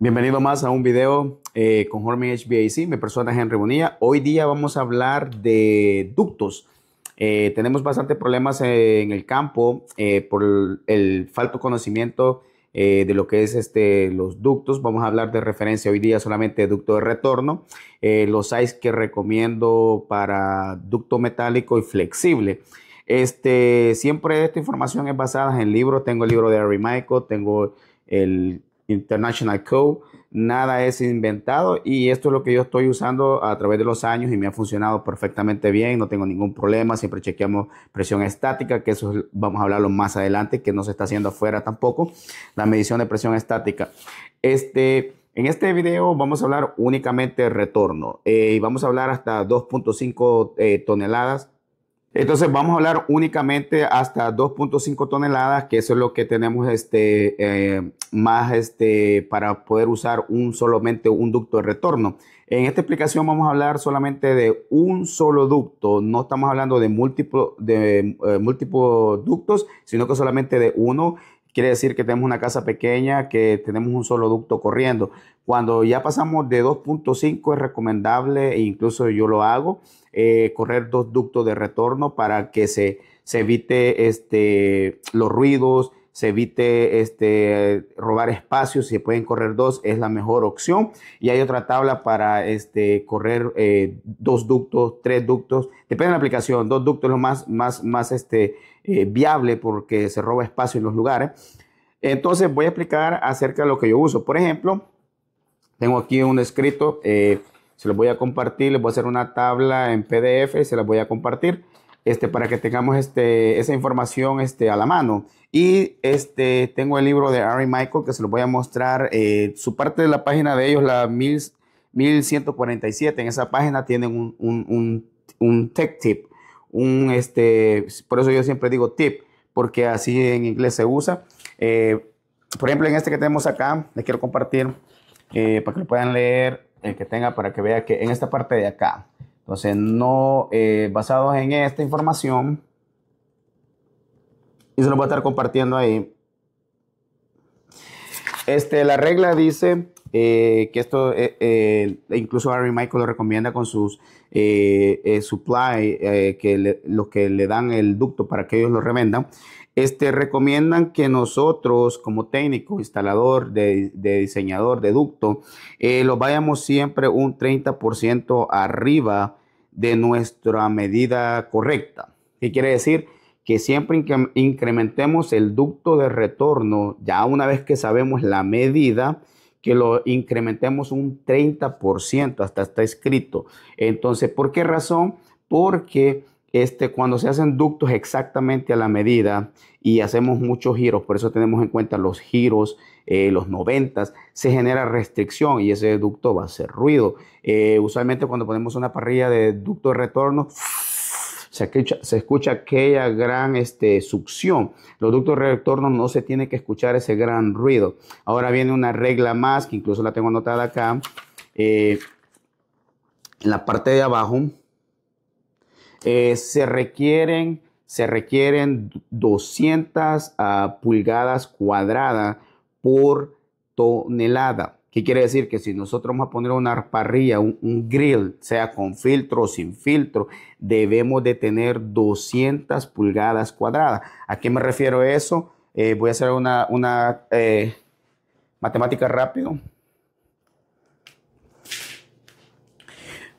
Bienvenido más a un video eh, con Jorge HVAC. Mi persona Henry Bonilla. Hoy día vamos a hablar de ductos. Eh, tenemos bastantes problemas en el campo eh, por el, falto conocimiento de lo que es este, los ductos. Vamos a hablar de referencia hoy día solamente de ducto de retorno, los sites que recomiendo para ducto metálico y flexible. Este, siempre esta información es basada en libros. Tengo el libro de Harry Michael, tengo el International Code. Nada es inventado y esto es lo que yo estoy usando a través de los años y me ha funcionado perfectamente bien, no tengo ningún problema, siempre chequeamos presión estática, que eso vamos a hablarlo más adelante, que no se está haciendo afuera tampoco, la medición de presión estática. Este, en este video vamos a hablar únicamente de retorno eh, y vamos a hablar hasta 2.5 eh, toneladas entonces vamos a hablar únicamente hasta 2.5 toneladas, que eso es lo que tenemos este, eh, más este, para poder usar un solamente un ducto de retorno. En esta explicación vamos a hablar solamente de un solo ducto, no estamos hablando de, de eh, múltiples ductos, sino que solamente de uno quiere decir que tenemos una casa pequeña, que tenemos un solo ducto corriendo. Cuando ya pasamos de 2.5 es recomendable, e incluso yo lo hago, eh, correr dos ductos de retorno para que se, se evite este, los ruidos se evite este, robar espacios, si pueden correr dos es la mejor opción. Y hay otra tabla para este, correr eh, dos ductos, tres ductos, depende de la aplicación, dos ductos es lo más, más, más este, eh, viable porque se roba espacio en los lugares. Entonces voy a explicar acerca de lo que yo uso. Por ejemplo, tengo aquí un escrito, eh, se lo voy a compartir, les voy a hacer una tabla en PDF, se la voy a compartir. Este, para que tengamos este, esa información este, a la mano. Y este, tengo el libro de Harry Michael que se lo voy a mostrar. Eh, su parte de la página de ellos, la 1147, en esa página tienen un, tech tip. Un, por eso yo siempre digo tip, porque así en inglés se usa. Eh, por ejemplo, en este que tenemos acá, les quiero compartir eh, para que lo puedan leer, el que tenga, para que vea que en esta parte de acá entonces, no, eh, basados en esta información, y se lo voy a estar compartiendo ahí. Este, la regla dice eh, que esto, eh, incluso Harry Michael lo recomienda con sus supply, que los que le dan el ducto para que ellos lo revendan. Este, recomiendan que nosotros, como técnico, instalador, de, diseñador de ducto, eh, lo vayamos siempre un 30% arriba de nuestra medida correcta. ¿Qué quiere decir? Que siempre incrementemos el ducto de retorno, ya una vez que sabemos la medida, que lo incrementemos un 30%, hasta está escrito. Entonces, ¿por qué razón? Porque este, cuando se hacen ductos exactamente a la medida y hacemos muchos giros, por eso tenemos en cuenta los giros, eh, los noventas se genera restricción y ese ducto va a hacer ruido. Eh, usualmente cuando ponemos una parrilla de ducto de retorno, se escucha, se escucha, aquella gran este, succión. Los ductos de retorno no se tiene que escuchar ese gran ruido. Ahora viene una regla más, que incluso la tengo anotada acá, eh, en la parte de abajo eh, se requieren, se requieren 200 ah, pulgadas cuadradas por tonelada. ¿Qué quiere decir? Que si nosotros vamos a poner una parrilla, un, grill, sea con filtro o sin filtro, debemos de tener 200 pulgadas cuadradas. ¿A qué me refiero eso? Eh, voy a hacer una, eh, matemática rápido.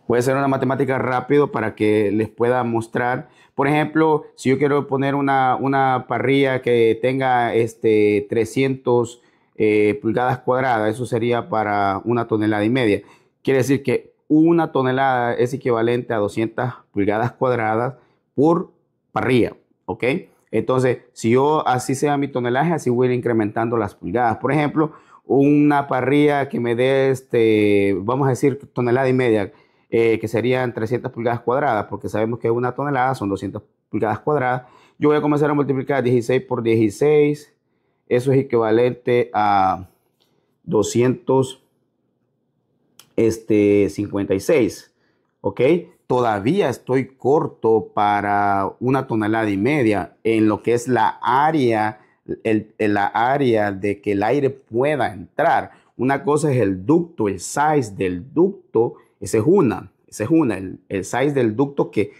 Voy a una matemática rápido para que les pueda mostrar. Por ejemplo, si yo quiero poner una, una parrilla que tenga este 300 eh, pulgadas cuadradas, eso sería para una tonelada y media. Quiere decir que una tonelada es equivalente a 200 pulgadas cuadradas por parrilla, Entonces, si yo así sea mi tonelaje, así voy a ir incrementando las pulgadas. Por ejemplo, una parrilla que me dé, este, vamos a decir, tonelada y media, eh, que serían 300 pulgadas cuadradas, porque sabemos que una tonelada son 200 pulgadas cuadradas. Yo voy a comenzar a multiplicar 16 por 16, eso es equivalente a 256, este, ¿ok? Todavía estoy corto para una tonelada y media en lo que es la área, el, la área de que el aire pueda entrar. Una cosa es el ducto, el size del ducto, ese es una, ese es una, el, el size del ducto que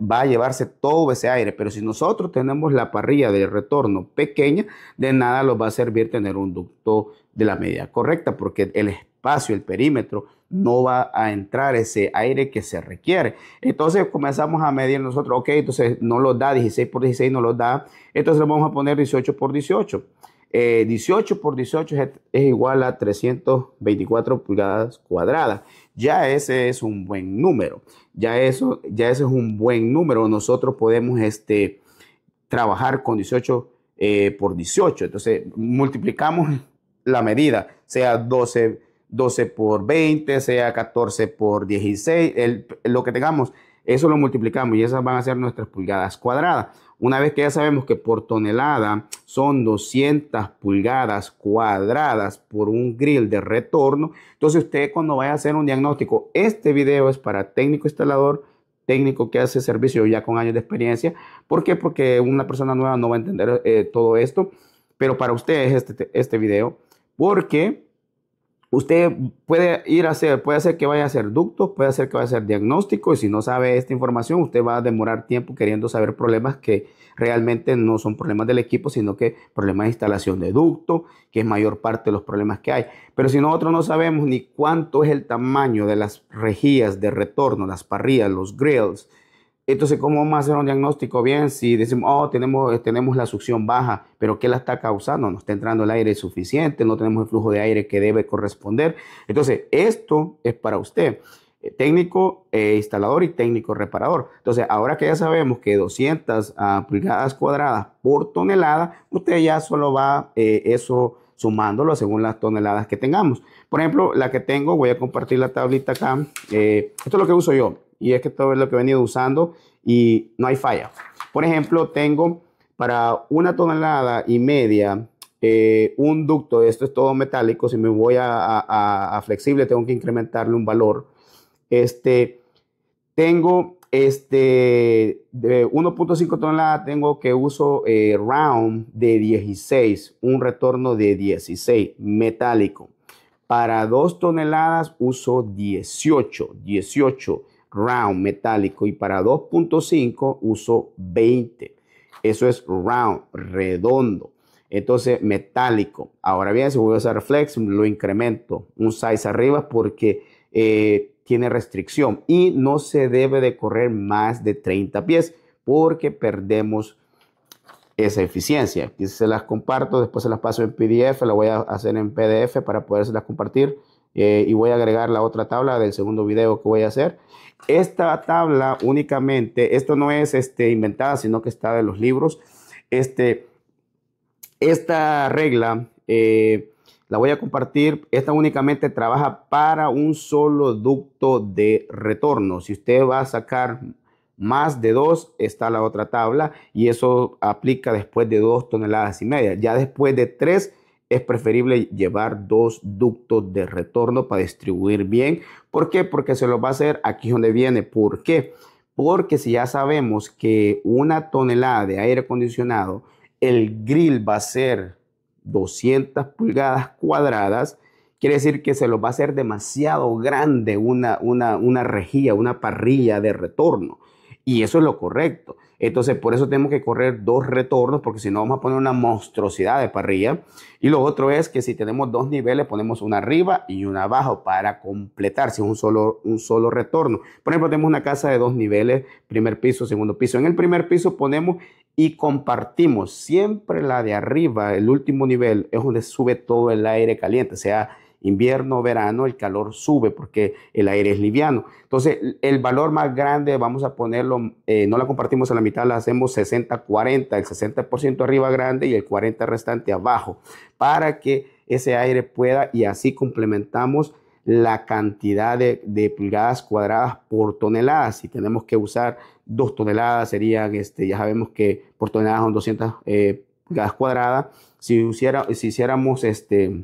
va a llevarse todo ese aire, pero si nosotros tenemos la parrilla de retorno pequeña, de nada nos va a servir tener un ducto de la medida correcta, porque el espacio, el perímetro, no va a entrar ese aire que se requiere. Entonces comenzamos a medir nosotros, ok, entonces no lo da 16 por 16, no lo da, entonces lo vamos a poner 18 por 18. 18 eh, por 18 es, igual a 324 pulgadas cuadradas. Ya ese es un buen número. Ya eso, ya ese es un buen número. Nosotros podemos este, trabajar con 18 eh, por 18. Entonces multiplicamos la medida, sea 12, 12 por 20, sea 14 por 16, lo que tengamos, eso lo multiplicamos y esas van a ser nuestras pulgadas cuadradas. Una vez que ya sabemos que por tonelada son 200 pulgadas cuadradas por un grill de retorno, entonces usted cuando vaya a hacer un diagnóstico, este video es para técnico instalador, técnico que hace servicio ya con años de experiencia. ¿Por qué? Porque una persona nueva no va a entender eh, todo esto, pero para ustedes este, este video, porque Usted puede ir a hacer, puede hacer que vaya a hacer ductos, puede hacer que vaya a hacer diagnóstico y si no sabe esta información, usted va a demorar tiempo queriendo saber problemas que realmente no son problemas del equipo, sino que problemas de instalación de ducto, que es mayor parte de los problemas que hay. Pero si nosotros no sabemos ni cuánto es el tamaño de las rejillas de retorno, las parrillas, los grills, entonces, ¿cómo vamos a hacer un diagnóstico bien si decimos, oh, tenemos, eh, tenemos la succión baja, pero ¿qué la está causando? No está entrando el aire suficiente, no tenemos el flujo de aire que debe corresponder. Entonces, esto es para usted, eh, técnico eh, instalador y técnico reparador. Entonces, ahora que ya sabemos que 200 ah, pulgadas cuadradas por tonelada, usted ya solo va eso sumándolo según las toneladas que tengamos. Por ejemplo, la que tengo, voy a compartir la tablita acá. esto es lo que uso yo y es que todo es lo que he venido usando y no hay falla. Por ejemplo, tengo para una tonelada y media eh, un ducto, esto es todo metálico, si me voy a, flexible tengo que incrementarle un valor. Este, tengo este, de 1.5 toneladas, tengo que uso eh, round de 16, un retorno de 16, metálico. Para 2 toneladas uso 18, 18 round metálico y para 2.5 uso 20. Eso es round, redondo. Entonces, metálico. Ahora bien, si voy a usar flex, lo incremento un size arriba porque eh, tiene restricción y no se debe de correr más de 30 pies porque perdemos esa eficiencia. Y se las comparto, después se las paso en PDF, la voy a hacer en PDF para poderse las compartir eh, y voy a agregar la otra tabla del segundo video que voy a hacer. Esta tabla únicamente, esto no es este, inventada, sino que está de los libros. Este, esta regla eh, la voy a compartir. Esta únicamente trabaja para un solo ducto de retorno. Si usted va a sacar más de dos está la otra tabla y eso aplica después de dos toneladas y media. Ya después de tres es preferible llevar dos ductos de retorno para distribuir bien. ¿Por qué? Porque se lo va a hacer aquí donde viene. ¿Por qué? Porque si ya sabemos que una tonelada de aire acondicionado, el grill va a ser 200 pulgadas cuadradas, quiere decir que se lo va a hacer demasiado grande una, una, una rejilla, una parrilla de retorno. Y eso es lo correcto. Entonces, por eso tenemos que correr dos retornos, porque si no vamos a poner una monstruosidad de parrilla. Y lo otro es que si tenemos dos niveles, ponemos una arriba y una abajo para completar, si es un solo, un solo retorno. Por ejemplo, tenemos una casa de dos niveles, primer piso, segundo piso. En el primer piso ponemos y compartimos siempre la de arriba, el último nivel, es donde sube todo el aire caliente, o sea, invierno, verano, el calor sube porque el aire es liviano. Entonces, el valor más grande, vamos a ponerlo, eh, no la compartimos a la mitad, la hacemos 60-40, el 60% arriba grande y el 40% restante abajo, para que ese aire pueda y así complementamos la cantidad de, de, pulgadas cuadradas por tonelada. Si tenemos que usar dos toneladas, serían, este, ya sabemos que por toneladas son 200 eh, pulgadas cuadradas. Si, si hiciéramos este,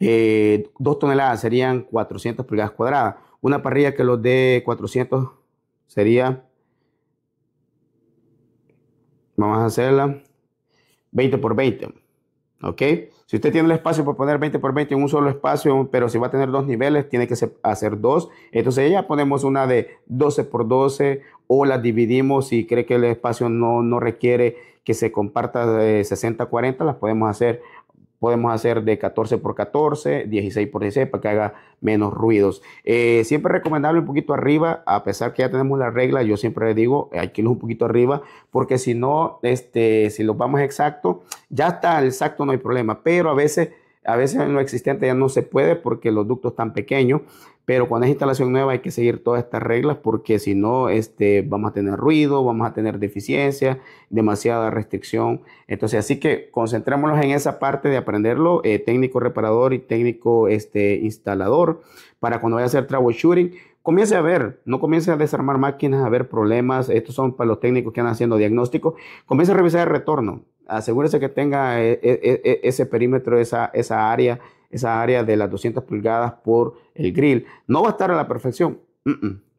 eh, dos toneladas serían 400 pulgadas cuadradas. Una parrilla que los dé 400 sería, vamos a hacerla, 20 por 20. ¿Ok? Si usted tiene el espacio para poner 20 por 20 en un solo espacio, pero si va a tener dos niveles, tiene que hacer dos. Entonces ya ponemos una de 12 por 12 o la dividimos si cree que el espacio no, no requiere que se comparta de 60 40, las podemos hacer podemos hacer de 14 por 14, 16 por 16 para que haga menos ruidos. Eh, siempre recomendable un poquito arriba, a pesar que ya tenemos la regla, yo siempre le digo, eh, hay que ir un poquito arriba, porque si no, este, si los vamos exacto, ya está exacto, no hay problema, pero a veces, a veces en lo existente ya no se puede porque los ductos están pequeños. Pero cuando es instalación nueva hay que seguir todas estas reglas porque si no, este, vamos a tener ruido, vamos a tener deficiencia, demasiada restricción. Entonces, así que concentrémonos en esa parte de aprenderlo, eh, técnico reparador y técnico este, instalador, para cuando vaya a hacer troubleshooting, comience a ver, no comience a desarmar máquinas, a ver problemas, estos son para los técnicos que van haciendo diagnóstico, comience a revisar el retorno, asegúrese que tenga eh, eh, ese perímetro, esa, esa área esa área de las 200 pulgadas por el grill. No va a estar a la perfección,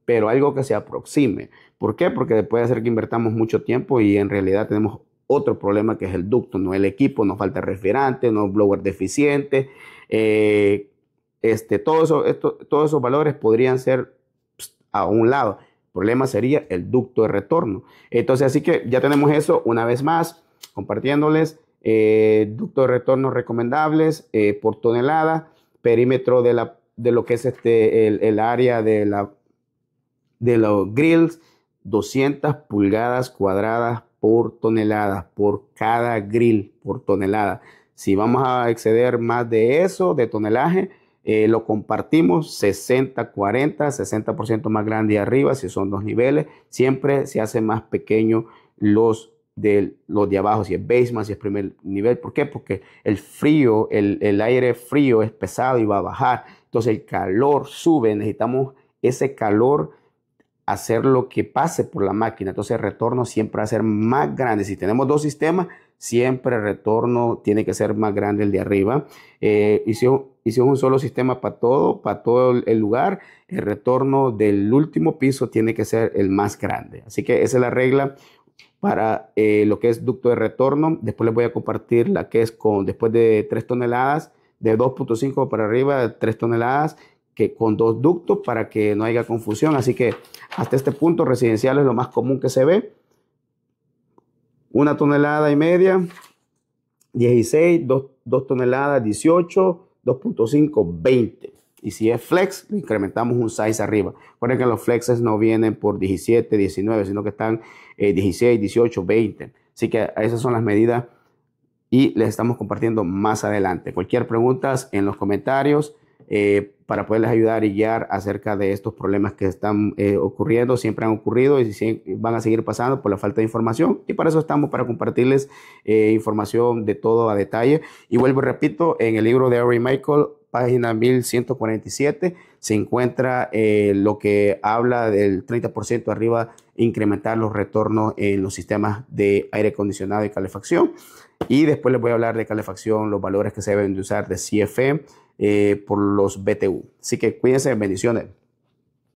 pero algo que se aproxime. ¿Por qué? Porque puede ser que invertamos mucho tiempo y en realidad tenemos otro problema que es el ducto, no el equipo, no falta refrigerante, no blower deficiente. Eh, este, todos esos valores podrían ser a un lado. El problema sería el ducto de retorno. Entonces, así que ya tenemos eso una vez más compartiéndoles eh, ducto de retorno recomendables eh, por tonelada, perímetro de, la, de lo que es este, el, área de, la, de los grills, 200 pulgadas cuadradas por tonelada, por cada grill, por tonelada. Si vamos a exceder más de eso, de tonelaje, eh, lo compartimos 60-40, 60%, más grande arriba, si son dos niveles, siempre se hace más pequeño los de los de abajo, si es basement, si es primer nivel. ¿Por qué? Porque el frío, el, aire frío es pesado y va a bajar. Entonces el calor sube, necesitamos ese calor hacer lo que pase por la máquina. Entonces el retorno siempre va a ser más grande. Si tenemos dos sistemas, siempre el retorno tiene que ser más grande el de arriba. Eh, y, si, y, si, es un solo sistema para todo, para todo el lugar, el retorno del último piso tiene que ser el más grande. Así que esa es la regla para eh, lo que es ducto de retorno. Después les voy a compartir la que es con después de 3 toneladas, de 2.5 para arriba, 3 toneladas, que con dos ductos para que no haya confusión. Así que hasta este punto residencial es lo más común que se ve. Una tonelada y media, 16, 2, 2 toneladas, 18, 2.5, 20. Y si es flex, incrementamos un size arriba. Recuerden que los flexes no vienen por 17, 19, sino que están 16, 18, 20. Así que esas son las medidas y les estamos compartiendo más adelante. Cualquier pregunta en los comentarios eh, para poderles ayudar y guiar acerca de estos problemas que están eh, ocurriendo, siempre han ocurrido y van a seguir pasando por la falta de información. Y para eso estamos, para compartirles eh, información de todo a detalle. Y vuelvo y repito, en el libro de Harry Michael página 1147, se encuentra eh, lo que habla del 30% arriba, incrementar los retornos en los sistemas de aire acondicionado y calefacción. Y después les voy a hablar de calefacción, los valores que se deben de usar de CFM eh, por los BTU. Así que cuídense, bendiciones.